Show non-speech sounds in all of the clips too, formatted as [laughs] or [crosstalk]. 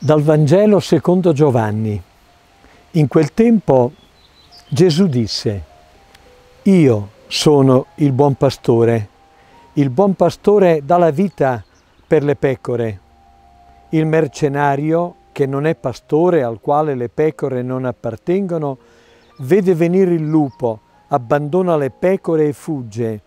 Dal Vangelo secondo Giovanni. In quel tempo Gesù disse, io sono il buon pastore, il buon pastore dà la vita per le pecore, il mercenario che non è pastore al quale le pecore non appartengono, vede venire il lupo, abbandona le pecore e fugge,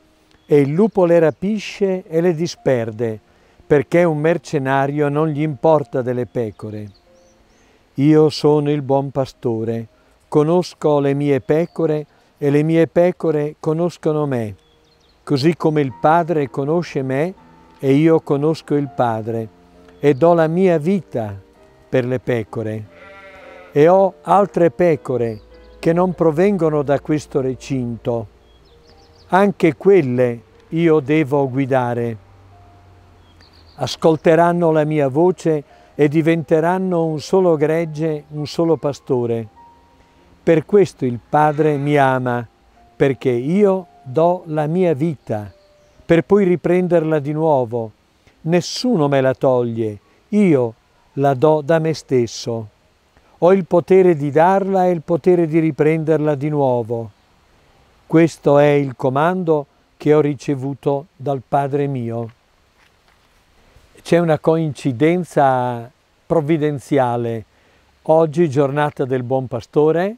e il lupo le rapisce e le disperde, perché un mercenario non gli importa delle pecore. Io sono il buon pastore, Conosco le mie pecore e le mie pecore conoscono me, così come il Padre conosce me e io conosco il Padre e do la mia vita per le pecore. E ho altre pecore che non provengono da questo recinto. Anche quelle io devo guidare. Ascolteranno la mia voce e diventeranno un solo gregge, un solo pastore per questo il Padre mi ama, perché io do la mia vita, per poi riprenderla di nuovo. Nessuno me la toglie, io la do da me stesso. Ho il potere di darla e il potere di riprenderla di nuovo. Questo è il comando che ho ricevuto dal Padre mio. C'è una coincidenza provvidenziale. Oggi giornata del Buon Pastore,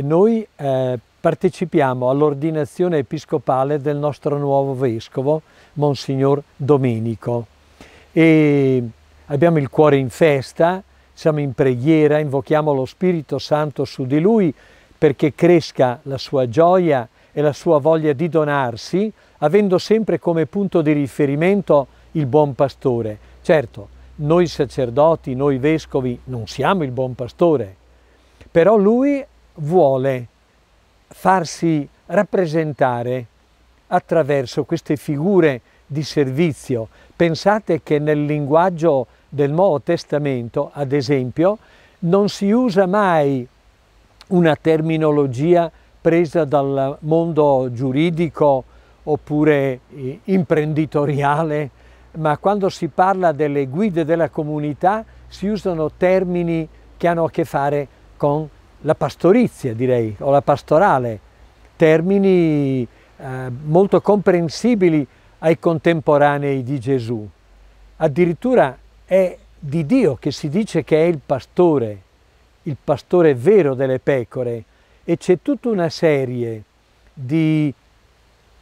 noi eh, partecipiamo all'ordinazione episcopale del nostro nuovo vescovo, Monsignor Domenico. E abbiamo il cuore in festa, siamo in preghiera, invochiamo lo Spirito Santo su di lui perché cresca la sua gioia e la sua voglia di donarsi, avendo sempre come punto di riferimento il buon pastore. Certo, noi sacerdoti, noi vescovi non siamo il buon pastore, però lui vuole farsi rappresentare attraverso queste figure di servizio. Pensate che nel linguaggio del Nuovo Testamento, ad esempio, non si usa mai una terminologia presa dal mondo giuridico oppure eh, imprenditoriale, ma quando si parla delle guide della comunità si usano termini che hanno a che fare con la pastorizia direi, o la pastorale, termini eh, molto comprensibili ai contemporanei di Gesù. Addirittura è di Dio che si dice che è il pastore, il pastore vero delle pecore, e c'è tutta una serie di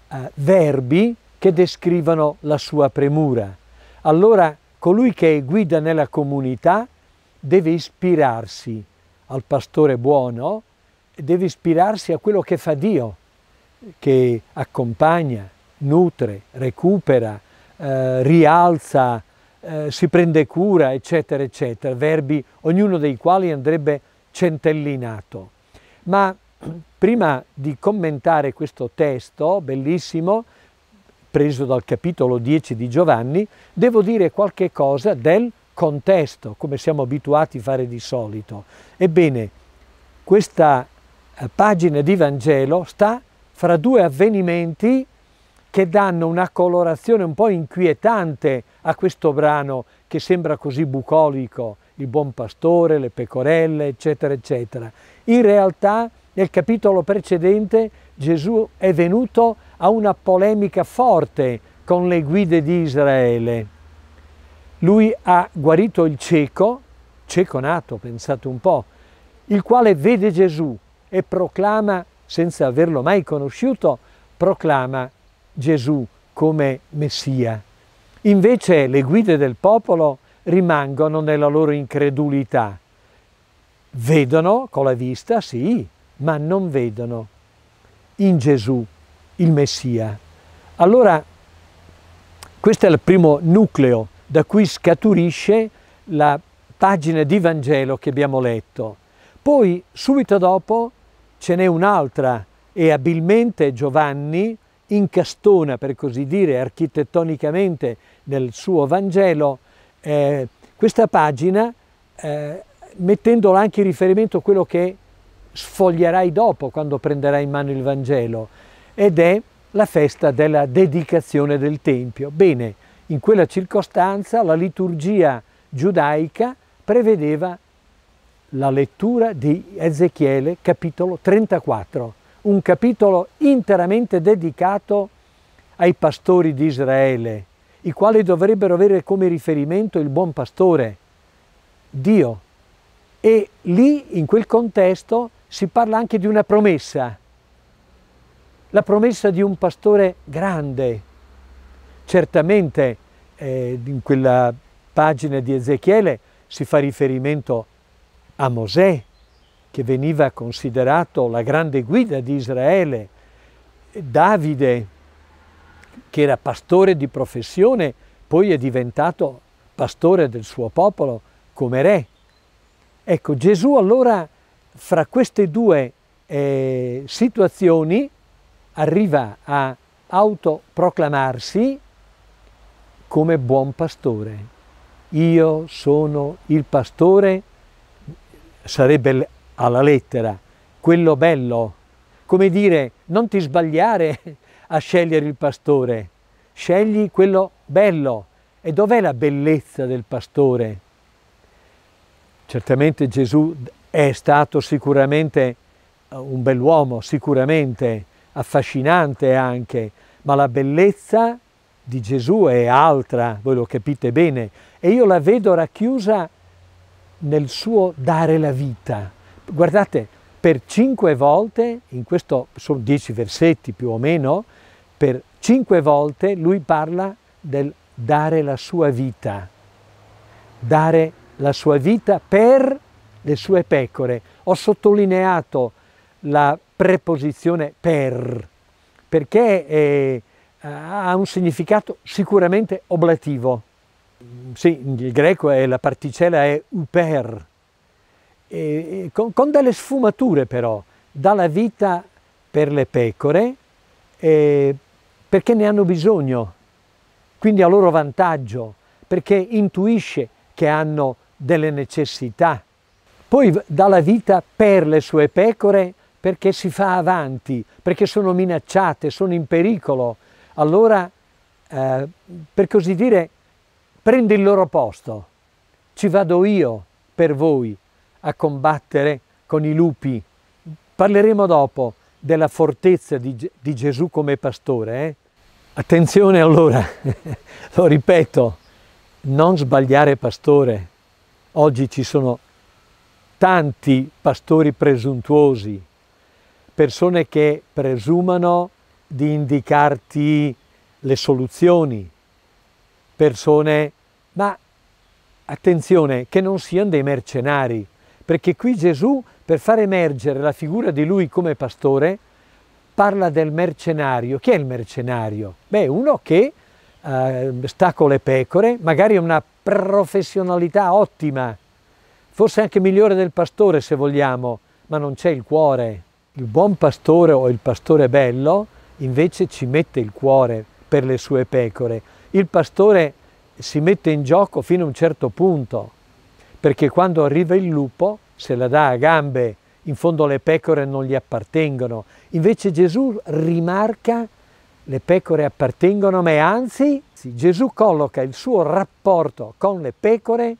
eh, verbi che descrivono la sua premura. Allora colui che è guida nella comunità deve ispirarsi al pastore buono deve ispirarsi a quello che fa Dio, che accompagna, nutre, recupera, eh, rialza, eh, si prende cura, eccetera, eccetera, verbi ognuno dei quali andrebbe centellinato. Ma [clears throat] prima di commentare questo testo bellissimo, preso dal capitolo 10 di Giovanni, devo dire qualche cosa del contesto, come siamo abituati a fare di solito. Ebbene, questa eh, pagina di Vangelo sta fra due avvenimenti che danno una colorazione un po' inquietante a questo brano che sembra così bucolico, il buon pastore, le pecorelle, eccetera, eccetera. In realtà nel capitolo precedente Gesù è venuto a una polemica forte con le guide di Israele. Lui ha guarito il cieco, cieco nato, pensate un po', il quale vede Gesù e proclama, senza averlo mai conosciuto, proclama Gesù come Messia. Invece le guide del popolo rimangono nella loro incredulità. Vedono con la vista, sì, ma non vedono in Gesù il Messia. Allora, questo è il primo nucleo da cui scaturisce la pagina di Vangelo che abbiamo letto. Poi, subito dopo, ce n'è un'altra e abilmente Giovanni incastona, per così dire, architettonicamente nel suo Vangelo eh, questa pagina eh, mettendola anche in riferimento a quello che sfoglierai dopo quando prenderai in mano il Vangelo ed è la festa della dedicazione del Tempio. Bene, in quella circostanza la liturgia giudaica prevedeva la lettura di Ezechiele capitolo 34, un capitolo interamente dedicato ai pastori di Israele, i quali dovrebbero avere come riferimento il buon pastore, Dio. E lì, in quel contesto, si parla anche di una promessa, la promessa di un pastore grande, Certamente eh, in quella pagina di Ezechiele si fa riferimento a Mosè, che veniva considerato la grande guida di Israele, Davide, che era pastore di professione, poi è diventato pastore del suo popolo come re. Ecco, Gesù allora fra queste due eh, situazioni arriva a autoproclamarsi come buon pastore. Io sono il pastore, sarebbe alla lettera, quello bello. Come dire, non ti sbagliare a scegliere il pastore, scegli quello bello. E dov'è la bellezza del pastore? Certamente Gesù è stato sicuramente eh, un bell'uomo, sicuramente affascinante anche, ma la bellezza di Gesù è altra, voi lo capite bene, e io la vedo racchiusa nel suo dare la vita. Guardate, per cinque volte, in questo sono dieci versetti più o meno, per cinque volte lui parla del dare la sua vita, dare la sua vita per le sue pecore. Ho sottolineato la preposizione per, perché è eh, ha un significato sicuramente oblativo. Sì, il greco è, la particella è uper, e, con, con, delle sfumature però, dà la vita per le pecore e, perché ne hanno bisogno, quindi a loro vantaggio, perché intuisce che hanno delle necessità. Poi dà la vita per le sue pecore perché si fa avanti, perché sono minacciate, sono in pericolo, allora eh, per così dire prende il loro posto, ci vado io per voi a combattere con i lupi. Parleremo dopo della fortezza di, di Gesù come pastore. Eh? Attenzione allora, [laughs] lo ripeto, non sbagliare pastore. Oggi ci sono tanti pastori presuntuosi, persone che presumano di indicarti le soluzioni, persone, ma attenzione che non siano dei mercenari, perché qui Gesù per far emergere la figura di lui come pastore parla del mercenario. Chi è il mercenario? Beh, uno che eh, sta con le pecore, magari ha una professionalità ottima, forse anche migliore del pastore se vogliamo, ma non c'è il cuore. Il buon pastore o il pastore bello invece ci mette il cuore per le sue pecore. Il pastore si mette in gioco fino a un certo punto, perché quando arriva il lupo se la dà a gambe, in fondo le pecore non gli appartengono. Invece Gesù rimarca le pecore appartengono a me, anzi Gesù colloca il suo rapporto con le pecore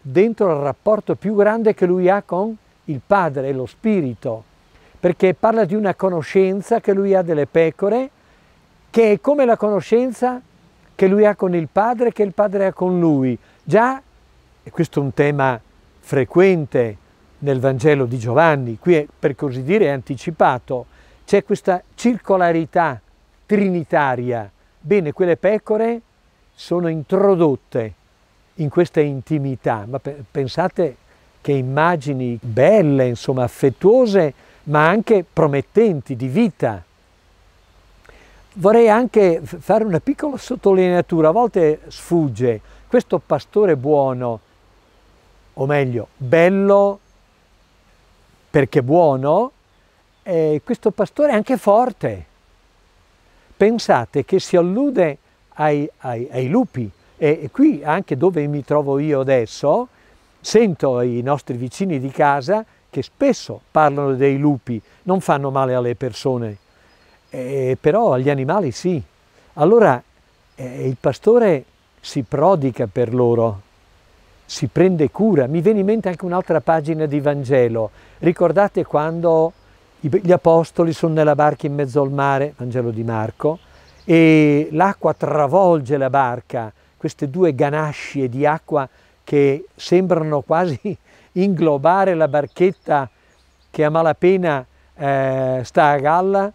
dentro il rapporto più grande che lui ha con il Padre e lo Spirito perché parla di una conoscenza che lui ha delle pecore, che è come la conoscenza che lui ha con il padre, che il padre ha con lui. Già, e questo è un tema frequente nel Vangelo di Giovanni, qui è, per così dire è anticipato, c'è questa circolarità trinitaria. Bene, quelle pecore sono introdotte in questa intimità, ma pensate che immagini belle, insomma, affettuose, ma anche promettenti di vita. Vorrei anche fare una piccola sottolineatura, a volte sfugge, questo pastore buono, o meglio, bello perché buono, eh, questo pastore è anche forte. Pensate che si allude ai, ai, ai lupi e, e qui anche dove mi trovo io adesso, sento i nostri vicini di casa che spesso parlano dei lupi, non fanno male alle persone, eh, però agli animali sì. Allora eh, il pastore si prodiga per loro, si prende cura. Mi viene in mente anche un'altra pagina di Vangelo. Ricordate quando gli apostoli sono nella barca in mezzo al mare, Vangelo di Marco, e l'acqua travolge la barca, queste due ganasce di acqua che sembrano quasi inglobare la barchetta che a malapena eh, sta a galla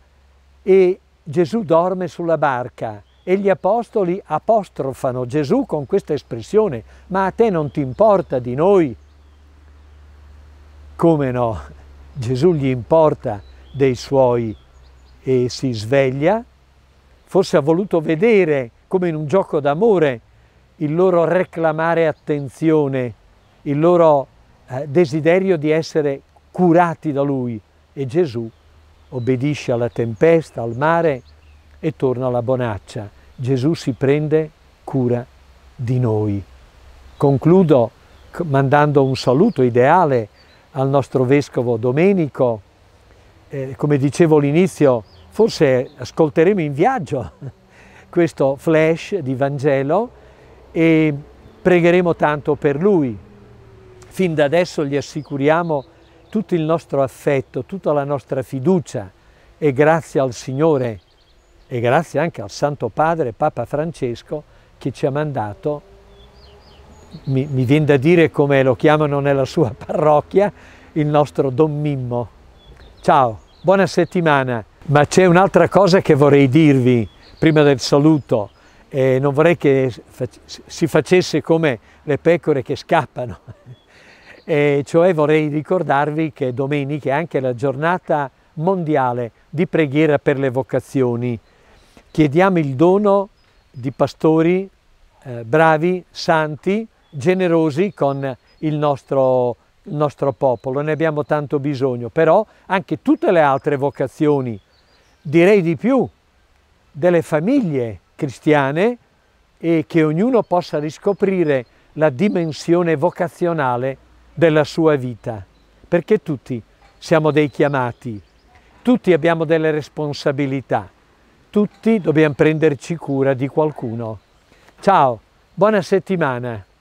e Gesù dorme sulla barca e gli apostoli apostrofano Gesù con questa espressione, ma a te non ti importa di noi? Come no? Gesù gli importa dei suoi e si sveglia, forse ha voluto vedere, come in un gioco d'amore, il loro reclamare attenzione, il loro eh, desiderio di essere curati da lui e Gesù obbedisce alla tempesta, al mare e torna alla bonaccia. Gesù si prende cura di noi. Concludo mandando un saluto ideale al nostro vescovo Domenico. Eh, come dicevo all'inizio, forse ascolteremo in viaggio [laughs] questo flash di Vangelo e pregheremo tanto per lui, Fin da adesso gli assicuriamo tutto il nostro affetto, tutta la nostra fiducia e grazie al Signore e grazie anche al Santo Padre Papa Francesco che ci ha mandato, mi, mi viene da dire come lo chiamano nella sua [laughs] parrocchia, il nostro Don Mimmo. Ciao, buona settimana, ma c'è un'altra cosa che vorrei dirvi prima del saluto. Eh, non vorrei che si facesse come le pecore che scappano. [laughs] E cioè vorrei ricordarvi che domenica è anche la giornata mondiale di preghiera per le vocazioni. Chiediamo il dono di pastori eh, bravi, santi, generosi con il nostro, il nostro popolo, ne abbiamo tanto bisogno, però anche tutte le altre vocazioni, direi di più, delle famiglie cristiane e che ognuno possa riscoprire la dimensione vocazionale della sua vita, perché tutti siamo dei chiamati, tutti abbiamo delle responsabilità, tutti dobbiamo prenderci cura di qualcuno. Ciao, buona settimana!